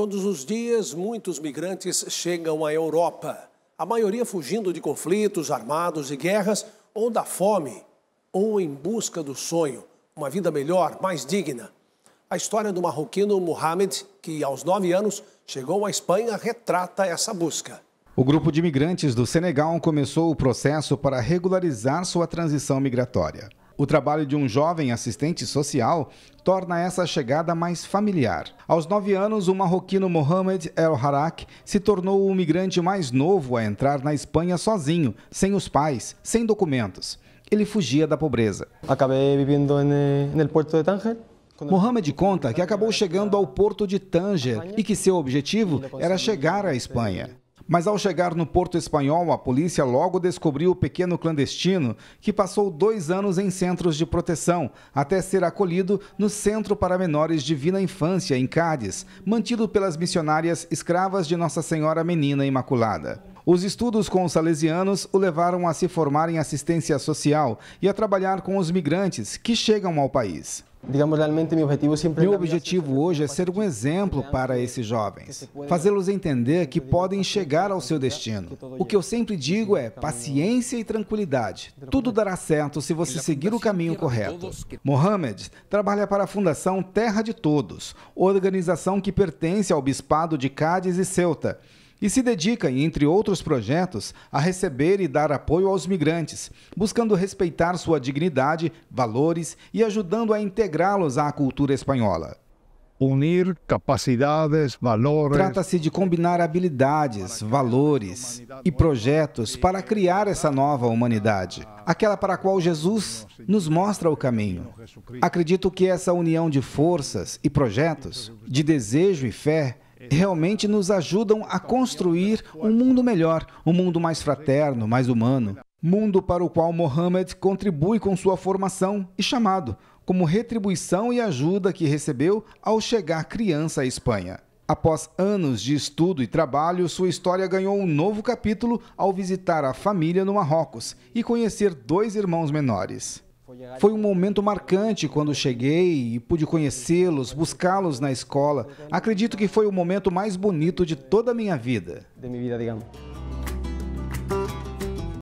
Todos os dias, muitos migrantes chegam à Europa, a maioria fugindo de conflitos armados e guerras ou da fome, ou em busca do sonho, uma vida melhor, mais digna. A história do marroquino Mohamed, que aos nove anos chegou à Espanha, retrata essa busca. O grupo de imigrantes do Senegal começou o processo para regularizar sua transição migratória. O trabalho de um jovem assistente social torna essa chegada mais familiar. Aos nove anos, o marroquino Mohamed El Harak se tornou o migrante mais novo a entrar na Espanha sozinho, sem os pais, sem documentos. Ele fugia da pobreza. Acabei vivendo no porto de Tanger. Mohamed conta que acabou chegando ao porto de Tanger e que seu objetivo era chegar à Espanha. Mas ao chegar no Porto Espanhol, a polícia logo descobriu o pequeno clandestino que passou dois anos em centros de proteção, até ser acolhido no Centro para Menores Divina Infância, em Cádiz, mantido pelas missionárias escravas de Nossa Senhora Menina Imaculada. Os estudos com os salesianos o levaram a se formar em assistência social e a trabalhar com os migrantes que chegam ao país. Meu objetivo é hoje é ser um exemplo para esses jovens, fazê-los entender que podem chegar ao seu é destino. O que eu sempre digo é paciência e tranquilidade. Tudo dará certo se você seguir o assim caminho correto. Mohamed trabalha para a Fundação Terra de Todos, organização que pertence ao Bispado de Cádiz e Ceuta e se dedica, entre outros projetos, a receber e dar apoio aos migrantes, buscando respeitar sua dignidade, valores e ajudando a integrá-los à cultura espanhola. Unir capacidades, valores. Trata-se de combinar habilidades, valores e projetos para criar essa nova humanidade, aquela para a qual Jesus nos mostra o caminho. Acredito que essa união de forças e projetos, de desejo e fé, realmente nos ajudam a construir um mundo melhor, um mundo mais fraterno, mais humano. Mundo para o qual Mohammed contribui com sua formação e chamado, como retribuição e ajuda que recebeu ao chegar criança à Espanha. Após anos de estudo e trabalho, sua história ganhou um novo capítulo ao visitar a família no Marrocos e conhecer dois irmãos menores. Foi um momento marcante quando cheguei e pude conhecê-los, buscá-los na escola. Acredito que foi o momento mais bonito de toda a minha vida. De minha vida, digamos.